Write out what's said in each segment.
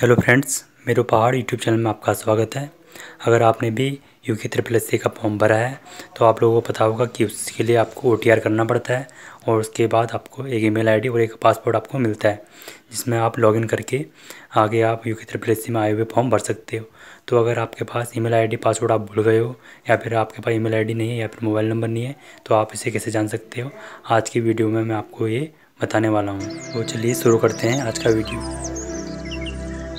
hello friends मेरे पहाड़ YouTube channel में आपका स्वागत है अगर आपने भी यू के त्रिपल एस का फॉर्म भरा है तो आप लोगों को पता होगा कि उसके लिए आपको ओ करना पड़ता है और उसके बाद आपको एक ईमेल आईडी और एक पासपोर्ट आपको मिलता है जिसमें आप लॉगिन करके आगे आप यू के त्रिपल एस में आए हुए फॉर्म भर सकते हो तो अगर आपके पास ई मेल पासवर्ड आप भूल गए हो या फिर आपके पास ई मेल नहीं है या फिर मोबाइल नंबर नहीं है तो आप इसे कैसे जान सकते हो आज की वीडियो में मैं आपको ये बताने वाला हूँ तो चलिए शुरू करते हैं आज का वीडियो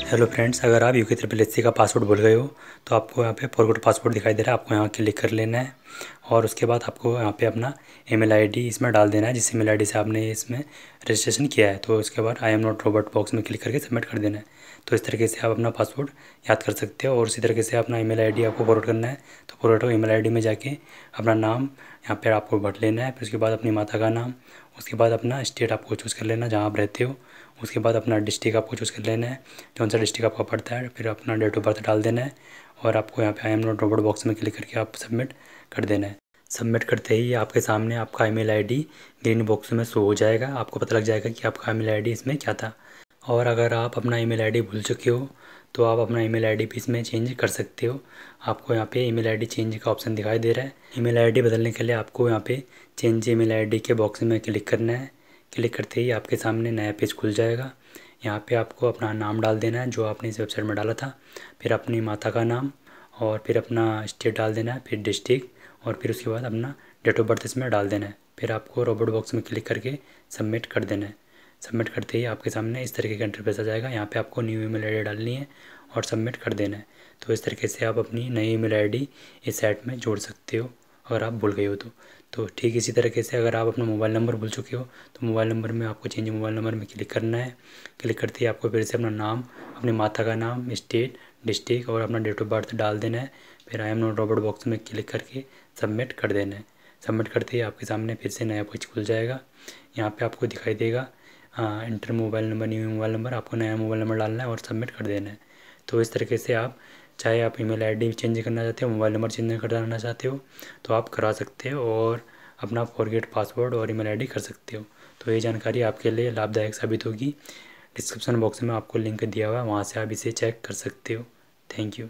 हेलो फ्रेंड्स अगर आप यू के ट्रिपल एस का पासवर्ड भूल गए हो तो आपको यहाँ पे फॉरवर्ड पासवर्ड दिखाई दे रहा है आपको यहाँ क्लिक कर लेना है और उसके बाद आपको यहाँ पे अपना ईमेल आईडी इसमें डाल देना है जिस ईमेल आईडी से आपने इसमें रजिस्ट्रेशन किया है तो उसके बाद I am not robot box में क्लिक करके सबमिट कर देना है तो इस तरीके से आप अपना पासवर्ड याद कर सकते हो और इसी तरीके से अपना ई मेल आपको फॉरवर्ड करना है तो फॉरवर्ड ई मेल आई में जाके अपना नाम यहाँ पर आपको भर लेना है फिर उसके बाद अपनी माता का नाम उसके बाद अपना स्टेट आपको चूज़ कर लेना जहाँ आप रहते हो उसके बाद अपना डिस्ट्रिक्ट आपको चूज़ कर लेना है कौन सा डिस्ट्रिक्ट आपका पड़ता है फिर अपना डेट ऑफ बर्थ डाल देना है और आपको यहाँ पे I am not robot box में क्लिक करके आप सबमिट कर देना है सबमिट करते ही आपके सामने आपका आई डी ग्रीन बॉक्स में शो हो जाएगा आपको पता लग जाएगा कि आपका आई डी इसमें क्या था और अगर आप अपना आई डी भूल चुके हो तो आप अपना ईमेल आईडी भी इसमें चेंज कर सकते हो आपको यहाँ पे ईमेल आईडी चेंज का ऑप्शन दिखाई दे रहा है ईमेल आईडी बदलने के लिए आपको यहाँ पे चेंज ईमेल आईडी के बॉक्स में क्लिक करना है क्लिक करते ही आपके सामने नया पेज खुल जाएगा यहाँ पे आपको अपना नाम डाल देना है जो आपने इस वेबसाइट में डाला था फिर अपनी माता का नाम और फिर अपना स्टेट डाल देना है फिर डिस्ट्रिक्ट और फिर उसके बाद अपना डेट ऑफ बर्थ इसमें डाल देना है फिर आपको रोबोट बॉक्स में क्लिक करके सबमिट कर देना है सबमिट करते ही आपके सामने इस तरीके का इंटरफेस आ जाएगा यहाँ पे आपको न्यू ईमेल आईडी डालनी है और सबमिट कर देना है तो इस तरीके से आप अपनी नई ईमेल आईडी इस साइट में जोड़ सकते हो अगर आप भूल गए हो तो तो ठीक इसी तरीके से अगर आप अपना मोबाइल नंबर भूल चुके हो तो मोबाइल नंबर में आपको चेंज मोबाइल नंबर में क्लिक करना है क्लिक करते ही आपको फिर से अपना नाम अपने माता का नाम स्टेट डिस्ट्रिक्ट और अपना डेट ऑफ बर्थ डाल देना है फिर I am not robot box में क्लिक करके सबमिट कर देना है सबमिट करते ही आपके सामने फिर से नया पेज खुल जाएगा यहाँ पर आपको दिखाई देगा enter mobile number new mobile number आपको नया मोबाइल नंबर डालना है और सबमिट कर देना है तो इस तरीके से आप चाहे आप ईमेल आईडी चेंज करना चाहते हो मोबाइल नंबर चेंज कराना चाहते हो तो आप करा सकते हो और अपना फॉरगेट पासवर्ड और ईमेल आईडी कर सकते हो तो ये जानकारी आपके लिए लाभदायक साबित होगी डिस्क्रिप्शन बॉक्स में आपको लिंक दिया हुआ है वहाँ से आप इसे चेक कर सकते हो थैंक यू